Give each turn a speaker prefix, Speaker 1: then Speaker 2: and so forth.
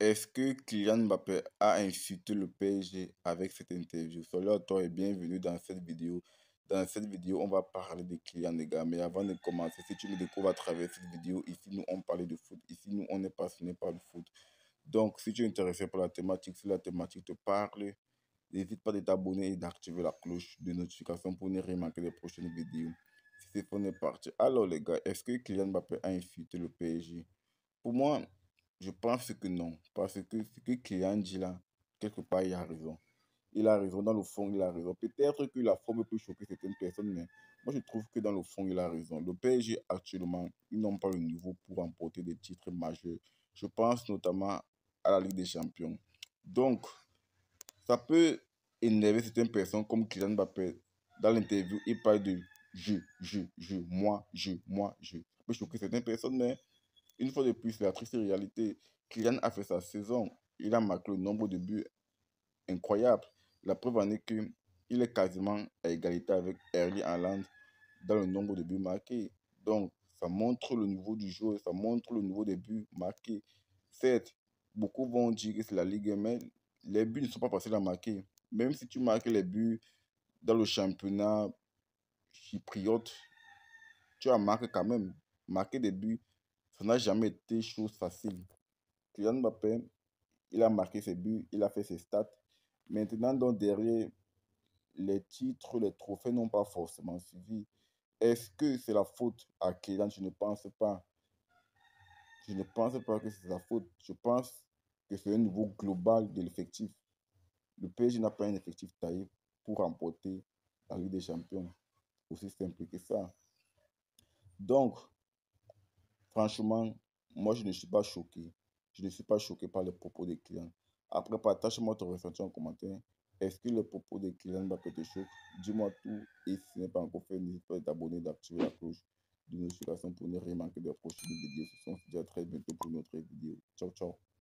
Speaker 1: Est-ce que Kylian Mbappé a insulté le PSG avec cette interview Salut à toi et bienvenue dans cette vidéo. Dans cette vidéo, on va parler de Kylian, les gars. Mais avant de commencer, si tu me découvres à travers cette vidéo, ici, nous, on parlait de foot. Ici, nous, on est passionné par le foot. Donc, si tu es intéressé par la thématique, si la thématique te parle, n'hésite pas à t'abonner et d'activer la cloche de notification pour ne rien manquer des prochaines vidéos. Si c'est pour est parti. Alors, les gars, est-ce que Kylian Mbappé a insulté le PSG Pour moi, je pense que non, parce que ce que Kylian dit là, quelque part, il a raison. Il a raison, dans le fond, il a raison. Peut-être que la forme peut choquer certaines personnes, mais moi, je trouve que dans le fond, il a raison. Le PSG, actuellement, ils n'ont pas le niveau pour remporter des titres majeurs. Je pense notamment à la Ligue des Champions. Donc, ça peut énerver certaines personnes, comme Kylian Mbappé. Dans l'interview, il parle de je, je, je, moi, je, moi, je. Ça peut choquer certaines personnes, mais une fois de plus, la triste réalité, Kylian a fait sa saison. Il a marqué le nombre de buts incroyable. La preuve en est qu'il est quasiment à égalité avec Erling Haaland dans le nombre de buts marqués. Donc, ça montre le niveau du jeu, ça montre le niveau des buts marqués. Certes, beaucoup vont dire que c'est la Ligue, mais les buts ne sont pas passés à marquer. Même si tu marques les buts dans le championnat chypriote, tu as marqué quand même. Marquer des buts ça n'a jamais été chose facile. Kylian Mbappé, il a marqué ses buts, il a fait ses stats. Maintenant, derrière les titres, les trophées n'ont pas forcément suivi. Est-ce que c'est la faute à Kylian Je ne pense pas. Je ne pense pas que c'est la faute. Je pense que c'est un niveau global de l'effectif. Le PSG n'a pas un effectif taillé pour remporter la Ligue des Champions. Aussi simple que ça. Donc, Franchement, moi, je ne suis pas choqué. Je ne suis pas choqué par les propos des clients. Après, partage-moi ton ressenti en commentaire. Est-ce que les propos des clients va pas te choquer? Dis-moi tout. Et si ce n'est pas encore fait, n'hésite pas à t'abonner, d'activer la cloche de notification pour ne rien manquer des prochaines vidéos. Ce sont à très bientôt pour une autre vidéo. Ciao, ciao.